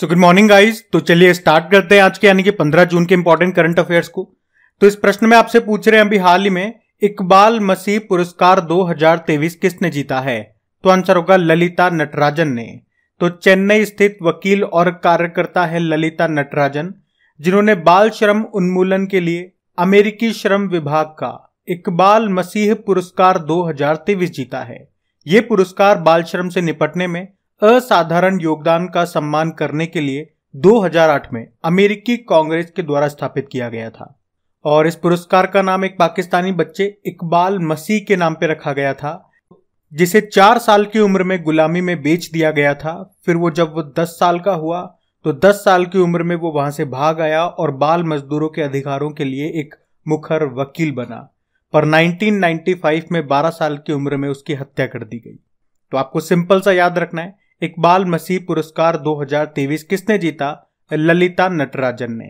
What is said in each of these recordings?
so good morning guys तो चलिए start करते हैं आज के यानी कि 15 जून के इंपॉर्टेंट करंट अफेयर्स को तो इस प्रश्न में आपसे पूछ रहे हैं अभी हाल ही में इकबाल मसीह पुरस्कार 2023 किसने जीता है तो आंसर होगा ललिता नटराजन ने तो चेन्नई स्थित वकील और कार्यकर्ता है ललिता नटराजन जिन्होंने बाल श्रम उन्मूलन के लिए अमेरिकी श्रम विभाग का इकबाल मसीह पुरस्कार 2023 जीता है ये पुरस्कार बाल श्रम से निपटने में असाधारण योगदान का सम्मान करने के लिए 2008 में अमेरिकी कांग्रेस के द्वारा स्थापित किया गया था और इस पुरस्कार का नाम एक पाकिस्तानी बच्चे इकबाल मसीह के नाम पर रखा गया था जिसे चार साल की उम्र में गुलामी में बेच दिया गया था फिर वो जब वो दस साल का हुआ तो दस साल की उम्र में वो वहां से भाग आया और बाल मजदूरों के अधिकारों के लिए एक मुखर वकील बना पर 1995 में 12 साल की उम्र में उसकी हत्या कर दी गई तो आपको सिंपल सा याद रखना है इकबाल मसीह पुरस्कार 2023 किसने जीता ललिता नटराजन ने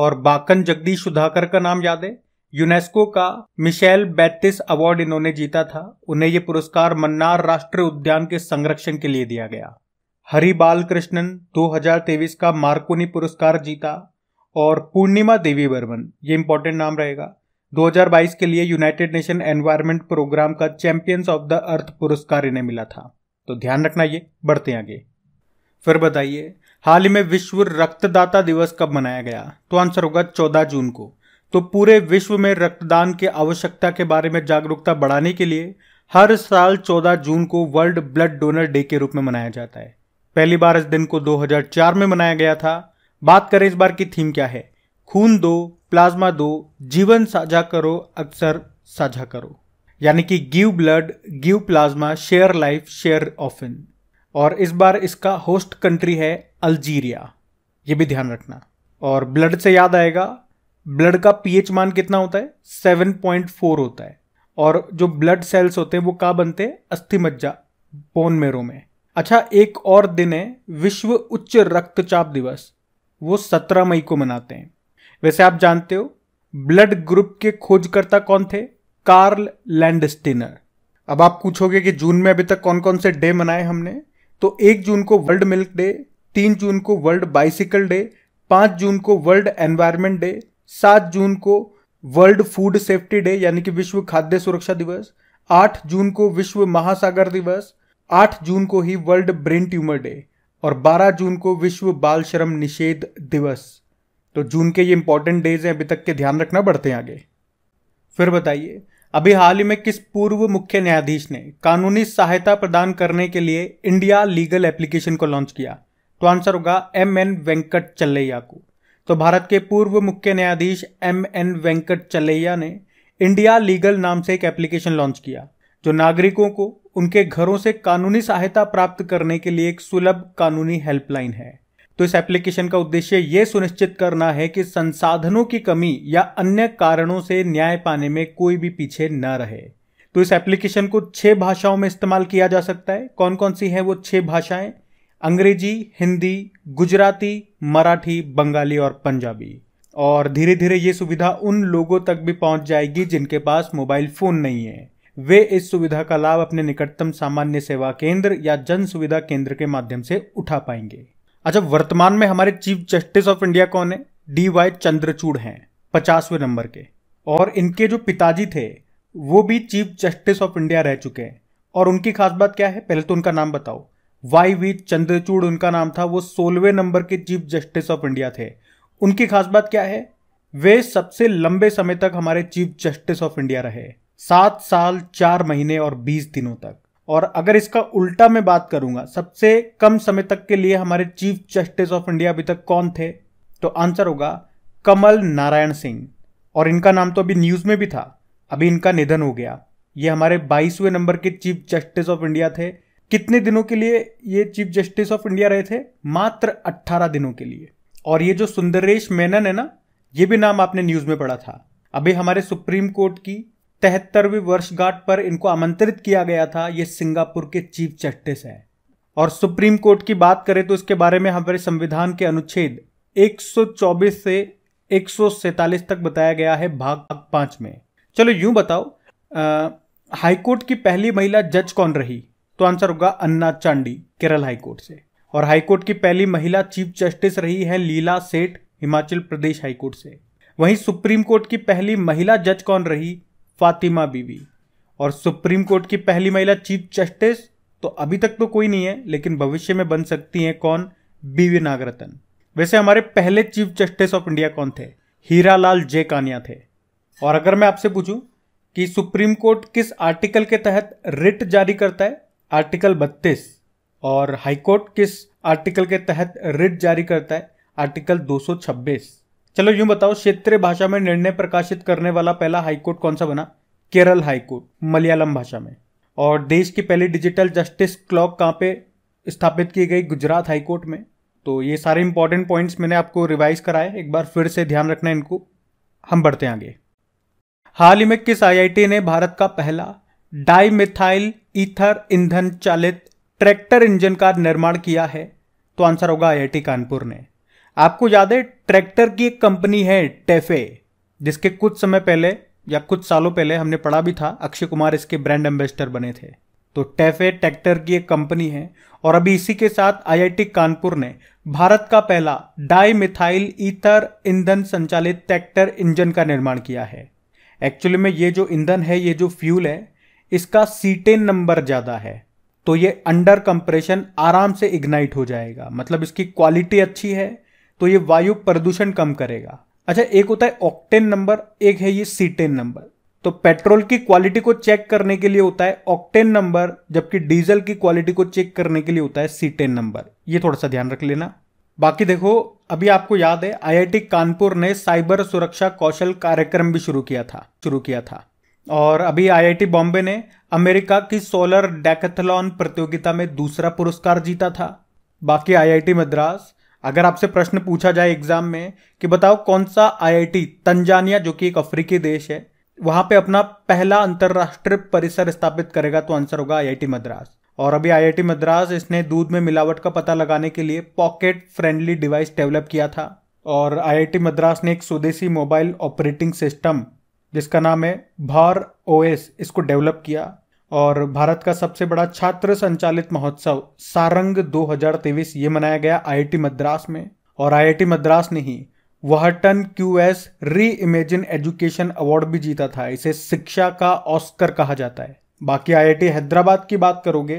और बाकन जगदीश सुधाकर का नाम याद है यूनेस्को का मिशेल बैतिस अवार्ड इन्होंने जीता था उन्हें यह पुरस्कार मन्नार राष्ट्रीय उद्यान के संरक्षण के लिए दिया गया हरि कृष्णन 2023 का मार्कोनी पुरस्कार जीता और पूर्णिमा देवी बर्मन ये इंपॉर्टेंट नाम रहेगा 2022 के लिए यूनाइटेड नेशन एनवायरमेंट प्रोग्राम का चैंपियंस ऑफ द अर्थ पुरस्कार इन्हें मिला था तो ध्यान रखना ये बढ़ते आगे फिर बताइए हाल ही में विश्व रक्तदाता दिवस कब मनाया गया तो आंसर होगा चौदह जून को तो पूरे विश्व में रक्तदान की आवश्यकता के बारे में जागरूकता बढ़ाने के लिए हर साल 14 जून को वर्ल्ड ब्लड डोनर डे के रूप में मनाया जाता है पहली बार इस दिन को 2004 में मनाया गया था बात करें इस बार की थीम क्या है खून दो प्लाज्मा दो जीवन साझा करो अक्सर साझा करो यानी कि give blood give plasma share life share often और इस बार इसका होस्ट कंट्री है अल्जीरिया ये भी ध्यान रखना और ब्लड से याद आएगा ब्लड का पीएच मान कितना होता है 7.4 होता है और जो ब्लड सेल्स होते हैं वो कहाँ बनते हैं अस्थि मज्जा बोन मेरो में अच्छा एक और दिन है विश्व उच्च रक्तचाप दिवस वो 17 मई को मनाते हैं वैसे आप जानते हो ब्लड ग्रुप के खोजकर्ता कौन थे कार्ल लैंडस्टिनर अब आप पूछोगे कि जून में अभी तक कौन कौन से डे मनाए हमने तो एक जून को वर्ल्ड मिल्क डे तीन जून को वर्ल्ड बाइसिकल डे पांच जून को वर्ल्ड एनवायरमेंट डे सात जून को वर्ल्ड फूड सेफ्टी डे यानी कि विश्व खाद्य सुरक्षा दिवस आठ जून को विश्व महासागर दिवस आठ जून को ही वर्ल्ड ब्रेन ट्यूमर डे और बारह जून को विश्व बाल श्रम निषेध दिवस तो जून के ये इंपॉर्टेंट डेज हैं अभी तक के ध्यान रखना बढ़ते हैं आगे फिर बताइए अभी हाल ही में किस पूर्व मुख्य न्यायाधीश ने कानूनी सहायता प्रदान करने के लिए इंडिया लीगल एप्लीकेशन को लॉन्च किया तो आंसर होगा एम एन वेंकट चल्लैया को तो भारत के पूर्व मुख्य न्यायाधीश एम एन वेंकट चल्लैया ने इंडिया लीगल नाम से एक एप्लीकेशन लॉन्च किया जो नागरिकों को उनके घरों से कानूनी सहायता प्राप्त करने के लिए एक सुलभ कानूनी हेल्पलाइन है तो इस एप्लीकेशन का उद्देश्य ये सुनिश्चित करना है कि संसाधनों की कमी या अन्य कारणों से न्याय पाने में कोई भी पीछे न रहे तो इस एप्लीकेशन को छह भाषाओं में इस्तेमाल किया जा सकता है कौन कौन सी हैं वो छः भाषाएं अंग्रेजी हिंदी गुजराती मराठी बंगाली और पंजाबी और धीरे धीरे ये सुविधा उन लोगों तक भी पहुंच जाएगी जिनके पास मोबाइल फ़ोन नहीं है वे इस सुविधा का लाभ अपने निकटतम सामान्य सेवा केंद्र या जन सुविधा केंद्र के माध्यम से उठा पाएंगे अच्छा वर्तमान में हमारे चीफ जस्टिस ऑफ इंडिया कौन है डी वाई चंद्रचूड़ हैं पचासवें नंबर के और इनके जो पिताजी थे वो भी चीफ जस्टिस ऑफ इंडिया रह चुके हैं और उनकी खास बात क्या है पहले तो उनका नाम बताओ वाई वी चंद्रचूड़ उनका नाम था वो सोलहवें नंबर के चीफ जस्टिस ऑफ इंडिया थे उनकी खास बात क्या है वे सबसे लंबे समय तक हमारे चीफ जस्टिस ऑफ इंडिया रहे सात साल चार महीने और बीस दिनों तक और अगर इसका उल्टा मैं बात करूंगा सबसे कम समय तक के लिए हमारे चीफ जस्टिस ऑफ इंडिया अभी तक कौन थे तो आंसर होगा कमल नारायण सिंह और इनका नाम तो अभी न्यूज़ में भी था अभी इनका निधन हो गया ये हमारे बाईसवें नंबर के चीफ जस्टिस ऑफ इंडिया थे कितने दिनों के लिए ये चीफ जस्टिस ऑफ इंडिया रहे थे मात्र 18 दिनों के लिए और ये जो सुंदरेश मेनन है ना ये भी नाम आपने न्यूज़ में पढ़ा था अभी हमारे सुप्रीम कोर्ट की तिहत्तरवीं वर्षगांठ पर इनको आमंत्रित किया गया था ये सिंगापुर के चीफ जस्टिस हैं और सुप्रीम कोर्ट की बात करें तो इसके बारे में हमारे संविधान के अनुच्छेद 124 से एक तक बताया गया है भाग पांच में चलो यूं बताओ हाईकोर्ट की पहली महिला जज कौन रही तो आंसर होगा अन्ना चांडी केरल हाईकोर्ट से और हाईकोर्ट की पहली महिला चीफ जस्टिस रही है लीला सेठ हिमाचल प्रदेश हाईकोर्ट से वहीं सुप्रीम कोर्ट की पहली महिला जज कौन रही फातिमा बीवी और सुप्रीम कोर्ट की पहली महिला चीफ जस्टिस तो अभी तक तो कोई नहीं है लेकिन भविष्य में बन सकती हैं कौन बीवी नागरतन वैसे हमारे पहले चीफ जस्टिस ऑफ इंडिया कौन थे हीरा लाल जे कानिया थे और अगर मैं आपसे पूछूं कि सुप्रीम कोर्ट किस आर्टिकल के तहत रिट जारी करता है आर्टिकल 32 और हाईकोर्ट किस आर्टिकल के तहत रिट जारी करता है आर्टिकल 226 चलो यूं बताओ क्षेत्रीय भाषा में निर्णय प्रकाशित करने वाला पहला हाईकोर्ट कौन सा बना केरल हाईकोर्ट मलयालम भाषा में और देश की पहली डिजिटल जस्टिस क्लॉक कहाँ पे स्थापित की गई गुजरात हाईकोर्ट में तो ये सारे इंपॉर्टेंट पॉइंट्स मैंने आपको रिवाइज कराए एक बार फिर से ध्यान रखना इनको हम बढ़ते आगे हाल ही में किस आईआईटी ने भारत का पहला डाईमिथाइल ईथर ईंधन चालित ट्रैक्टर इंजन का निर्माण किया है तो आंसर होगा आईआईटी कानपुर ने आपको याद है ट्रैक्टर की एक कंपनी है टेफे जिसके कुछ समय पहले या कुछ सालों पहले हमने पढ़ा भी था अक्षय कुमार इसके ब्रांड एम्बेसडर बने थे तो टेफे ट्रैक्टर की एक कंपनी है और अभी इसी के साथ आईआईटी कानपुर ने भारत का पहला डाई मिथाइल ईथर ईंधन संचालित ट्रैक्टर इंजन का निर्माण किया है एक्चुअली में ये जो ईंधन है ये जो फ्यूल है इसका सीटेन नंबर ज़्यादा है तो ये अंडर कंप्रेशन आराम से इग्नाइट हो जाएगा मतलब इसकी क्वालिटी अच्छी है तो ये वायु प्रदूषण कम करेगा अच्छा एक होता है ऑक्टेन नंबर एक है ये सीटेन नंबर तो पेट्रोल की क्वालिटी को चेक करने के लिए होता है ऑक्टेन नंबर जबकि डीजल की क्वालिटी को चेक करने के लिए होता है सीटेन नंबर ये थोड़ा सा ध्यान रख लेना बाकी देखो अभी आपको याद है आईआईटी कानपुर ने साइबर सुरक्षा कौशल कार्यक्रम भी शुरू किया था शुरू किया था और अभी आईआईटी बॉम्बे ने अमेरिका की सोलर डेकेथलॉन प्रतियोगिता में दूसरा पुरस्कार जीता था बाकी आईआईटी मद्रास अगर आपसे प्रश्न पूछा जाए एग्जाम में कि बताओ कौन सा आईआईटी तंजानिया जो कि एक अफ्रीकी देश है वहां पे अपना पहला अंतर्राष्ट्रीय परिसर स्थापित करेगा तो आंसर होगा आईआईटी मद्रास और अभी आईआईटी मद्रास इसने दूध में मिलावट का पता लगाने के लिए पॉकेट फ्रेंडली डिवाइस डेवलप किया था और आईआईटी मद्रास ने एक स्वदेशी मोबाइल ऑपरेटिंग सिस्टम जिसका नाम है भार ओएस इसको डेवलप किया और भारत का सबसे बड़ा छात्र संचालित महोत्सव सारंग 2023 ये मनाया गया आईआईटी मद्रास में और आईआईटी मद्रास ने ही Wharton Q S reimagine education award भी जीता था इसे शिक्षा का ऑस्कर कहा जाता है बाकी आईआईटी हैदराबाद की बात करोगे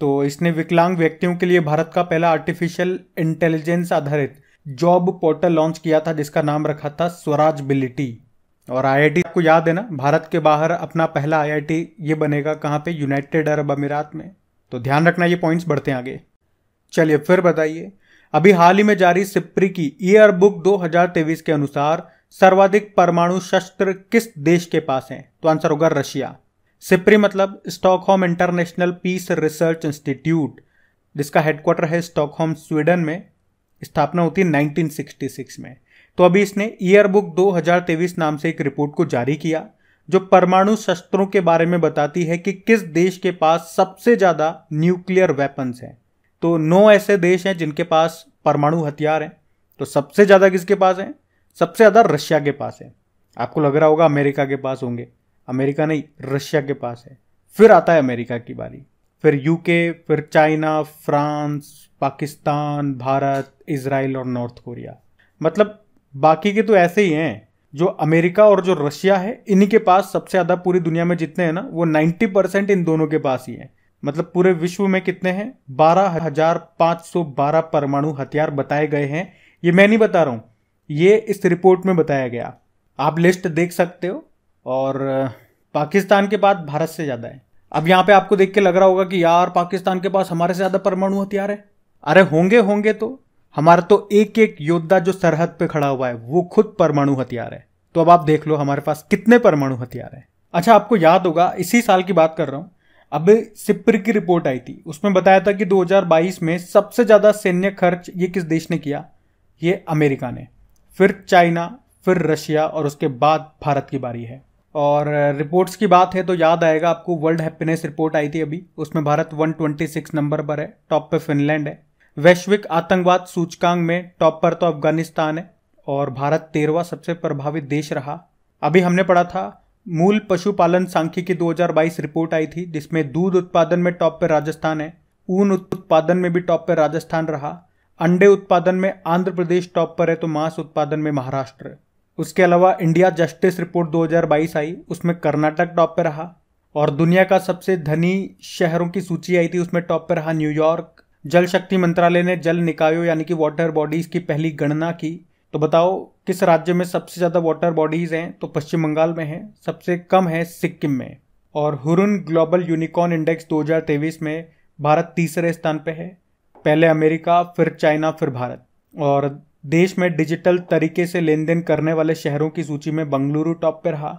तो इसने विकलांग व्यक्तियों के लिए भारत का पहला आर्टिफिशियल इंटेलिजेंस आधारित जॉब पोर्टल लॉन्च किया था जिसका नाम रखा था स्वराजबिलिटी और आईआईटी आपको याद है ना भारत के बाहर अपना पहला आईआईटी ये बनेगा कहाँ पे यूनाइटेड अरब अमीरात में तो ध्यान रखना ये पॉइंट्स बढ़ते हैं आगे चलिए फिर बताइए अभी हाल ही में जारी सिप्री की ईयर बुक दो के अनुसार सर्वाधिक परमाणु शस्त्र किस देश के पास हैं तो आंसर होगा रशिया सिप्री मतलब Stockholm international peace research institute जिसका हेडक्वार्टर है स्टॉकहोम स्वीडन में स्थापना होती है 1966 में तो अभी इसने ईयर बुक 2023 नाम से एक रिपोर्ट को जारी किया जो परमाणु शस्त्रों के बारे में बताती है कि किस देश के पास सबसे ज़्यादा न्यूक्लियर वेपन्स हैं तो नौ ऐसे देश हैं जिनके पास परमाणु हथियार हैं तो सबसे ज़्यादा किसके पास हैं सबसे ज़्यादा रशिया के पास है आपको लग रहा होगा अमेरिका के पास होंगे अमेरिका नहीं रशिया के पास है फिर आता है अमेरिका की बारी फिर यूके फिर China France Pakistan Bharat Israel और नॉर्थ कोरिया मतलब बाकी के तो ऐसे ही हैं जो अमेरिका और जो रशिया है इन्हीं के पास सबसे ज़्यादा पूरी दुनिया में जितने हैं ना वो 90 परसेंट इन दोनों के पास ही हैं मतलब पूरे विश्व में कितने हैं बारह हजार पाँच सौ बारह परमाणु हथियार बताए गए हैं ये मैं नहीं बता रहा हूँ ये इस रिपोर्ट में बताया गया आप लिस्ट देख सकते हो और पाकिस्तान के बाद भारत से ज़्यादा है अब यहाँ पे आपको देख के लग रहा होगा कि यार पाकिस्तान के पास हमारे से ज़्यादा परमाणु हथियार है अरे होंगे होंगे तो हमारा तो एक एक योद्धा जो सरहद पे खड़ा हुआ है वो खुद परमाणु हथियार है तो अब आप देख लो हमारे पास कितने परमाणु हथियार हैं अच्छा आपको याद होगा इसी साल की बात कर रहा हूँ अब सिप्र की रिपोर्ट आई थी उसमें बताया था कि 2022 में सबसे ज़्यादा सैन्य खर्च ये किस देश ने किया ये अमेरिका ने फिर चाइना फिर रशिया और उसके बाद भारत की बारी है और रिपोर्ट्स की बात है तो याद आएगा आपको वर्ल्ड हैप्पीनेस रिपोर्ट आई थी अभी उसमें भारत 126 नंबर पर है टॉप पे फिनलैंड है वैश्विक आतंकवाद सूचकांक में टॉप पर तो अफगानिस्तान है और भारत तेरहवा सबसे प्रभावित देश रहा अभी हमने पढ़ा था मूल पशुपालन सांख्यिकी 2022 रिपोर्ट आई थी जिसमें दूध उत्पादन में टॉप पर राजस्थान है ऊन उत्पादन में भी टॉप पर राजस्थान रहा अंडे उत्पादन में आंध्र प्रदेश टॉप पर है तो मांस उत्पादन में महाराष्ट्र उसके अलावा इंडिया जस्टिस रिपोर्ट 2022 आई उसमें कर्नाटक टॉप पर रहा और दुनिया का सबसे धनी शहरों की सूची आई थी उसमें टॉप पर रहा न्यूयॉर्क जल शक्ति मंत्रालय ने जल निकायों यानी कि वाटर बॉडीज़ की पहली गणना की तो बताओ किस राज्य में सबसे ज़्यादा वाटर बॉडीज़ हैं तो पश्चिम बंगाल में है सबसे कम है सिक्किम में और हुरुन ग्लोबल यूनिकॉर्न इंडेक्स 2023 में भारत तीसरे स्थान पर है पहले अमेरिका फिर चाइना फिर भारत और देश में डिजिटल तरीके से लेन देन करने वाले शहरों की सूची में बंगलुरु टॉप पर रहा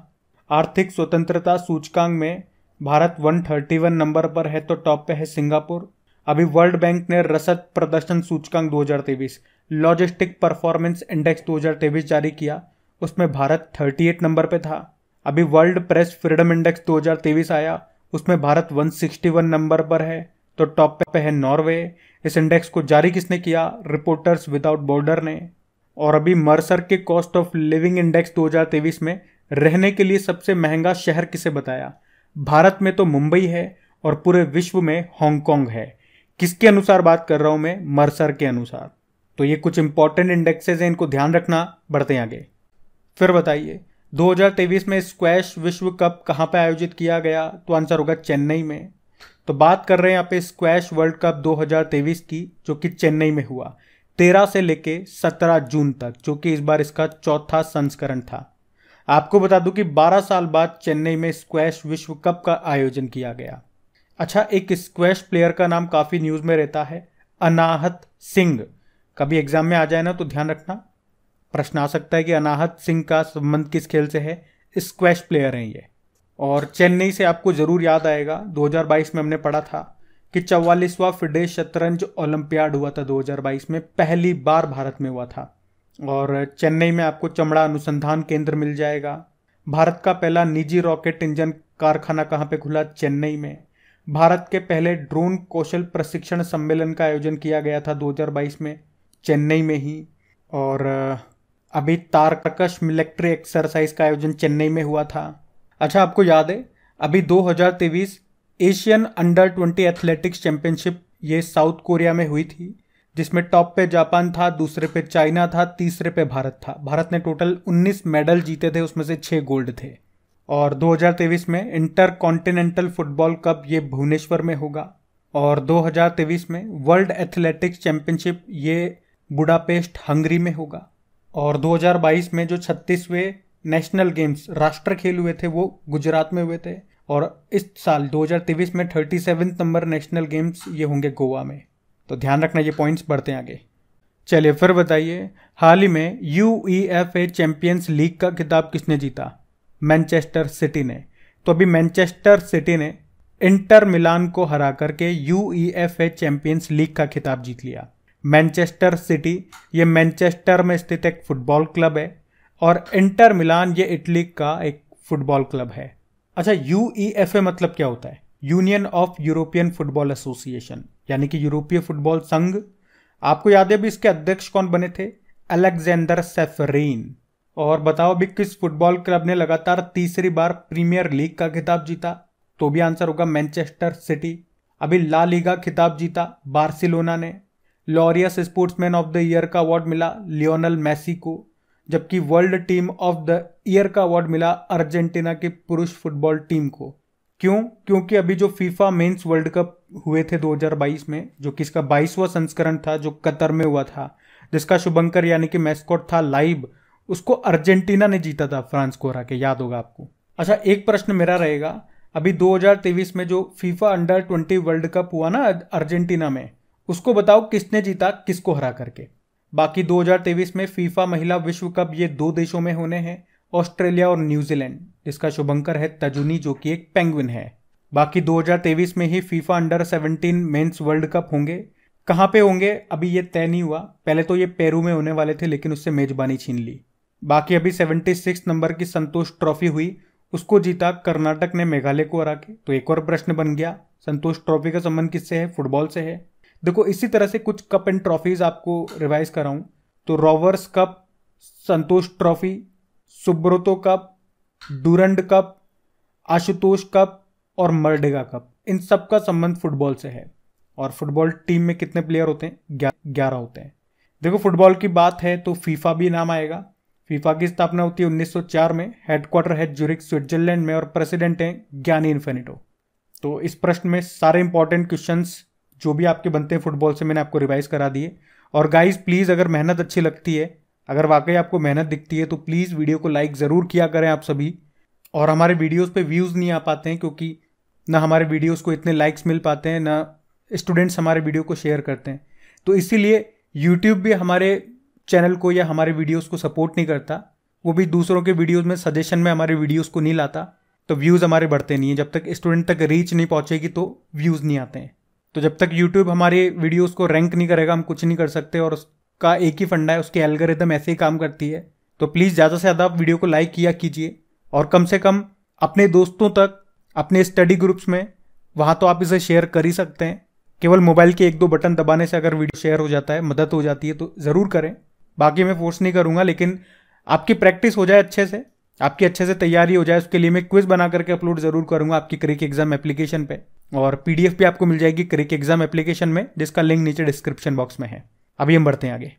आर्थिक स्वतंत्रता सूचकांक में भारत 131 नंबर पर है तो टॉप पे है सिंगापुर अभी वर्ल्ड बैंक ने रसद प्रदर्शन सूचकांक 2023 लॉजिस्टिक परफॉर्मेंस इंडेक्स 2023 जारी किया उसमें भारत 38 नंबर पे था अभी वर्ल्ड प्रेस फ्रीडम इंडेक्स 2023 आया उसमें भारत 161 नंबर पर है तो टॉप पे है नॉर्वे इस इंडेक्स को जारी किसने किया रिपोर्टर्स विदाउट बॉर्डर ने और अभी मर्सर के कॉस्ट ऑफ लिविंग इंडेक्स 2023 में रहने के लिए सबसे महंगा शहर किसे बताया भारत में तो मुंबई है और पूरे विश्व में हांगकांग है किसके अनुसार बात कर रहा हूं मैं मरसर के अनुसार तो ये कुछ इंपॉर्टेंट इंडेक्सेस हैं इनको ध्यान रखना बढ़ते हैं आगे फिर बताइए 2023 में स्क्वैश विश्व कप कहाँ पर आयोजित किया गया तो आंसर होगा चेन्नई में तो बात कर रहे हैं यहाँ पे स्क्वैश वर्ल्ड कप 2023 की जो कि चेन्नई में हुआ 13 से लेके 17 जून तक जो कि इस बार इसका चौथा संस्करण था आपको बता दूं कि 12 साल बाद चेन्नई में स्क्वैश विश्व कप का आयोजन किया गया अच्छा एक स्क्वैश प्लेयर का नाम काफ़ी न्यूज़ में रहता है अनाहत सिंह कभी एग्जाम में आ जाए ना तो ध्यान रखना प्रश्न आ सकता है कि अनाहत सिंह का संबंध किस खेल से है स्क्वैश प्लेयर हैं ये और चेन्नई से आपको ज़रूर याद आएगा 2022 में हमने पढ़ा था कि चौवालीसवा फिडे शतरंज ओलंपियाड हुआ था 2022 में पहली बार भारत में हुआ था और चेन्नई में आपको चमड़ा अनुसंधान केंद्र मिल जाएगा भारत का पहला निजी रॉकेट इंजन कारखाना कहाँ पे खुला चेन्नई में भारत के पहले ड्रोन कौशल प्रशिक्षण सम्मेलन का आयोजन किया गया था 2022 में चेन्नई में ही और अभी तारकश मिलिट्री एक्सरसाइज का आयोजन चेन्नई में हुआ था अच्छा आपको याद है अभी 2023 एशियन अंडर 20 एथलेटिक्स चैंपियनशिप ये साउथ कोरिया में हुई थी जिसमें टॉप पे जापान था दूसरे पे चाइना था तीसरे पे भारत था भारत ने टोटल 19 मेडल जीते थे उसमें से 6 गोल्ड थे और 2023 में इंटर कॉन्टिनेंटल फुटबॉल कप ये भुवनेश्वर में होगा और 2023 में वर्ल्ड एथलेटिक्स चैंपियनशिप ये बुडापेस्ट हंगरी में होगा और 2022 में जो छत्तीसवें नेशनल गेम्स राष्ट्र खेल हुए थे वो गुजरात में हुए थे और इस साल 2023 में थर्टी नंबर नेशनल गेम्स ये होंगे गोवा में तो ध्यान रखना ये पॉइंट्स बढ़ते हैं आगे चलिए फिर बताइए हाल ही में U E F A Champions League का खिताब किसने जीता मैनचेस्टर सिटी ने तो अभी मैनचेस्टर सिटी ने इंटर मिलान को हरा करके U E F A Champions League का खिताब जीत लिया मैनचेस्टर सिटी ये मैनचेस्टर में स्थित एक फुटबॉल क्लब है और इंटर मिलान ये इटली का एक फुटबॉल क्लब है अच्छा यू ई एफ ए मतलब क्या होता है Union of European Football Association यानी कि यूरोपीय फुटबॉल संघ आपको याद है अभी इसके अध्यक्ष कौन बने थे अलेक्जेंडर सेफरीन और बताओ भी किस फुटबॉल क्लब ने लगातार तीसरी बार प्रीमियर लीग का खिताब जीता तो भी आंसर होगा मैनचेस्टर सिटी अभी ला लीगा खिताब जीता बार्सिलोना ने Laureus sportsman of the year का अवार्ड मिला लियोनल मैसी को जबकि world team of the year का अवार्ड मिला अर्जेंटीना की पुरुष फुटबॉल टीम को क्यों क्योंकि अभी जो फीफा मेंस वर्ल्ड कप हुए थे 2022 में जो कि इसका बाईसवा संस्करण था जो कतर में हुआ था जिसका शुभंकर यानी कि मैस्कॉट था लाइव उसको अर्जेंटीना ने जीता था फ्रांस को हरा के याद होगा आपको अच्छा एक प्रश्न मेरा रहेगा अभी 2023 में जो फीफा अंडर 20 वर्ल्ड कप हुआ ना अर्जेंटीना में उसको बताओ किसने जीता किसको हरा करके बाकी 2023 में फीफा महिला विश्व कप ये दो देशों में होने हैं ऑस्ट्रेलिया और न्यूजीलैंड जिसका शुभंकर है तजुनी जो कि एक पेंगुइन है बाकी 2023 में ही FIFA under 17 men's world cup होंगे कहाँ पे होंगे अभी ये तय नहीं हुआ पहले तो ये पेरू में होने वाले थे लेकिन उससे मेजबानी छीन ली बाकी अभी सेवेंटी सिक्स नंबर की संतोष ट्रॉफी हुई उसको जीता कर्नाटक ने मेघालय को हरा के तो एक और प्रश्न बन गया संतोष ट्रॉफी का संबंध किससे है फुटबॉल से है देखो इसी तरह से कुछ कप एंड ट्रॉफीज आपको रिवाइज कराऊं तो Rovers cup Santosh trophy Subroto cup Durand cup Ashutosh cup और मर्डेगा कप इन सब का संबंध फुटबॉल से है और फुटबॉल टीम में कितने प्लेयर होते हैं ग्यारह होते हैं देखो फुटबॉल की बात है तो फीफा भी नाम आएगा फीफा की स्थापना होती है चार में हेडक्वार्टर है जूरिक स्विट्जरलैंड में और प्रेसिडेंट हैं ज्ञानी इन्फेनिटो तो इस प्रश्न में सारे इंपॉर्टेंट क्वेश्चन जो भी आपके बनते हैं फुटबॉल से मैंने आपको रिवाइज करा दिए और गाइज प्लीज़ अगर मेहनत अच्छी लगती है अगर वाकई आपको मेहनत दिखती है तो प्लीज़ वीडियो को लाइक ज़रूर किया करें आप सभी और हमारे वीडियोस पे व्यूज़ नहीं आ पाते हैं क्योंकि ना हमारे वीडियोस को इतने लाइक्स मिल पाते हैं ना स्टूडेंट्स हमारे वीडियो को शेयर करते हैं तो इसीलिए यूट्यूब भी हमारे चैनल को या हमारे वीडियोस को सपोर्ट नहीं करता वो भी दूसरों के वीडियोस में सजेशन में हमारे वीडियोस को नहीं लाता तो व्यूज़ हमारे बढ़ते नहीं हैं जब तक स्टूडेंट तक रीच नहीं पहुँचेगी तो व्यूज़ नहीं आते हैं तो जब तक यूट्यूब हमारे वीडियोज़ को रैंक नहीं करेगा हम कुछ नहीं कर सकते और उसका एक ही फंडा है उसके एल्गोरिदम ऐसे ही काम करती है तो प्लीज़ ज़्यादा से ज़्यादा आप वीडियो को लाइक किया कीजिए और कम से कम अपने दोस्तों तक अपने स्टडी ग्रुप्स में वहाँ तो आप इसे शेयर कर ही सकते हैं केवल मोबाइल के एक दो बटन दबाने से अगर वीडियो शेयर हो जाता है मदद हो जाती है तो ज़रूर करें बाकी मैं फोर्स नहीं करूँगा लेकिन आपकी प्रैक्टिस हो जाए अच्छे से आपकी अच्छे से तैयारी हो जाए उसके लिए मैं क्विज बना करके अपलोड जरूर करूंगा आपकी क्रिक एग्जाम एप्लीकेशन पे और पीडीएफ भी आपको मिल जाएगी क्रिक एग्जाम एप्लीकेशन में जिसका लिंक नीचे डिस्क्रिप्शन बॉक्स में है अभी हम बढ़ते हैं आगे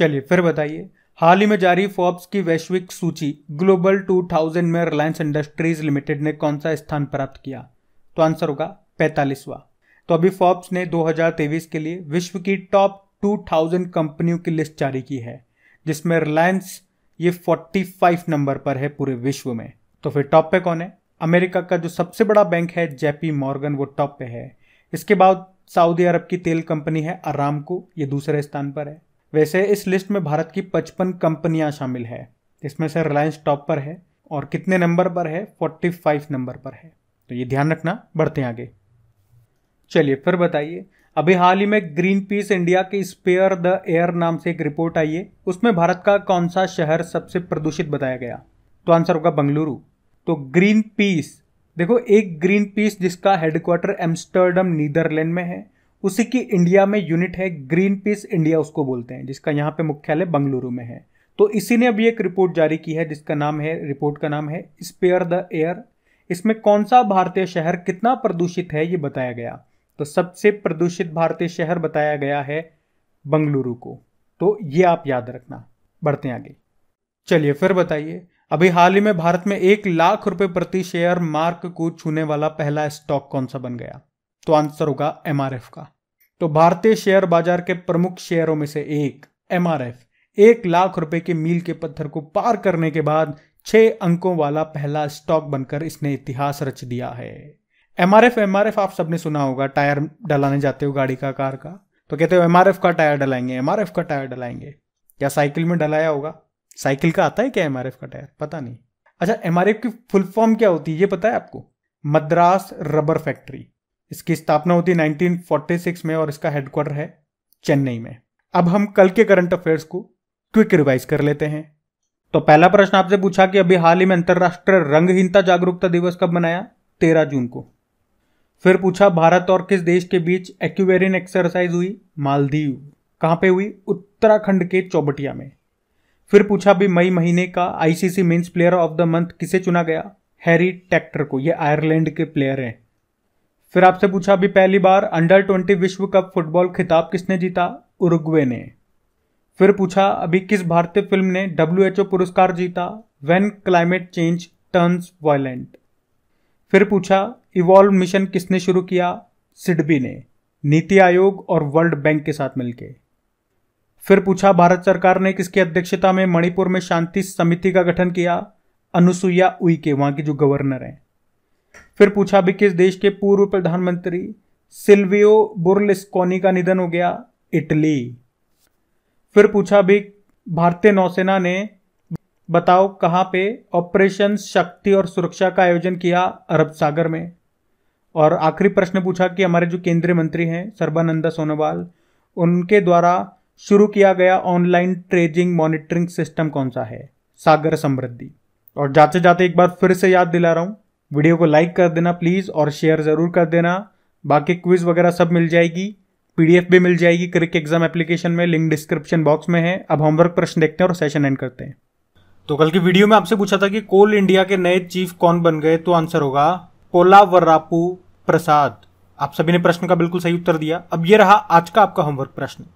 चलिए फिर बताइए हाल ही में जारी फोर्ब्स की वैश्विक सूची ग्लोबल 2000 में रिलायंस इंडस्ट्रीज लिमिटेड ने कौन सा स्थान प्राप्त किया तो आंसर होगा पैंतालीसवा तो अभी फोर्ब्स ने 2023 के लिए विश्व की टॉप 2000 कंपनियों की लिस्ट जारी की है जिसमें रिलायंस ये 45 नंबर पर है पूरे विश्व में तो फिर टॉप पे कौन है अमेरिका का जो सबसे बड़ा बैंक है जेपी मॉर्गन वो टॉप पे है इसके बाद सऊदी अरब की तेल कंपनी है अरामको ये दूसरे स्थान पर है वैसे इस लिस्ट में भारत की 55 कंपनियां शामिल है इसमें से रिलायंस टॉप पर है और कितने नंबर पर है 45 नंबर पर है तो ये ध्यान रखना बढ़ते आगे चलिए फिर बताइए अभी हाल ही में ग्रीन पीस इंडिया के स्पेयर द एयर नाम से एक रिपोर्ट आई है उसमें भारत का कौन सा शहर सबसे प्रदूषित बताया गया तो आंसर होगा बंगलुरु तो ग्रीन पीस देखो एक ग्रीन पीस जिसका हेडक्वार्टर एम्स्टर्डम नीदरलैंड में है उसी की इंडिया में यूनिट है ग्रीन पीस इंडिया उसको बोलते हैं जिसका यहाँ पे मुख्यालय बंगलुरु में है तो इसी ने अभी एक रिपोर्ट जारी की है जिसका नाम है रिपोर्ट का नाम है स्पेयर द एयर इसमें कौन सा भारतीय शहर कितना प्रदूषित है ये बताया गया तो सबसे प्रदूषित भारतीय शहर बताया गया है बंगलुरु को तो ये आप याद रखना बढ़ते आगे चलिए फिर बताइए अभी हाल ही में भारत में एक लाख रुपए प्रति शेयर मार्क को छूने वाला पहला स्टॉक कौन सा बन गया तो आंसर होगा एम का तो भारतीय शेयर बाजार के प्रमुख शेयरों में से एक एम एक लाख रुपए के मील के पत्थर को पार करने के बाद छह अंकों वाला पहला स्टॉक बनकर इसने इतिहास रच दिया है M R F M R F आप सबने सुना होगा टायर डलाने जाते हो गाड़ी का कार का तो कहते हो एम आर एफ का टायर डलाएंगे एम आर एफ का टायर डलाएंगे या साइकिल में डलाया होगा साइकिल का आता है क्या एम आर एफ का टायर पता नहीं अच्छा एम आर एफ की फुल फॉर्म क्या होती है ये पता है आपको मद्रास रबर फैक्ट्री इसकी स्थापना होती है 1946 में और इसका हेडक्वार्टर है चेन्नई में अब हम कल के करंट अफेयर्स को क्विक रिवाइज कर लेते हैं तो पहला प्रश्न आपसे पूछा कि अभी हाल ही में अंतर्राष्ट्रीय रंगहीनता जागरूकता दिवस कब मनाया तेरह जून को फिर पूछा भारत और किस देश के बीच एक्यूवेरियन एक्सरसाइज हुई मालदीव कहाँ पे हुई उत्तराखंड के चौबटिया में फिर पूछा भी मई महीने का ICC men's player of the month किसे चुना गया हैरी टैक्टर को ये आयरलैंड के प्लेयर हैं फिर आपसे पूछा अभी पहली बार अंडर ट्वेंटी विश्व कप फुटबॉल खिताब किसने जीता उरुग्वे ने फिर पूछा अभी किस भारतीय फिल्म ने डब्ल्यू पुरस्कार जीता when climate change turns violent फिर पूछा इवॉल्व मिशन किसने शुरू किया सिडबी ने नीति आयोग और वर्ल्ड बैंक के साथ मिलकर फिर पूछा भारत सरकार ने किसकी अध्यक्षता में मणिपुर में शांति समिति का गठन किया अनुसुईया उइके वहां की जो गवर्नर हैं फिर पूछा भी किस देश के पूर्व प्रधानमंत्री सिल्वियो बुरलिस्कोनी का निधन हो गया इटली फिर पूछा भी भारतीय नौसेना ने बताओ कहाँ पे ऑपरेशन शक्ति और सुरक्षा का आयोजन किया अरब सागर में और आखिरी प्रश्न पूछा कि हमारे जो केंद्रीय मंत्री हैं सर्बानंद सोनोवाल उनके द्वारा शुरू किया गया ऑनलाइन ट्रेजिंग मॉनिटरिंग सिस्टम कौन सा है सागर समृद्धि और जाते जाते एक बार फिर से याद दिला रहा हूँ वीडियो को लाइक कर देना प्लीज़ और शेयर ज़रूर कर देना बाकी क्विज़ वगैरह सब मिल जाएगी पीडीएफ भी मिल जाएगी क्रिक एग्जाम एप्लीकेशन में लिंक डिस्क्रिप्शन बॉक्स में है अब होमवर्क प्रश्न देखते हैं और सेशन एंड करते हैं तो कल की वीडियो में आपसे पूछा था कि कोल इंडिया के नए चीफ कौन बन गए तो आंसर होगा वर्रापू प्रसाद आप सभी ने प्रश्न का बिल्कुल सही उत्तर दिया अब ये रहा आज का आपका होमवर्क प्रश्न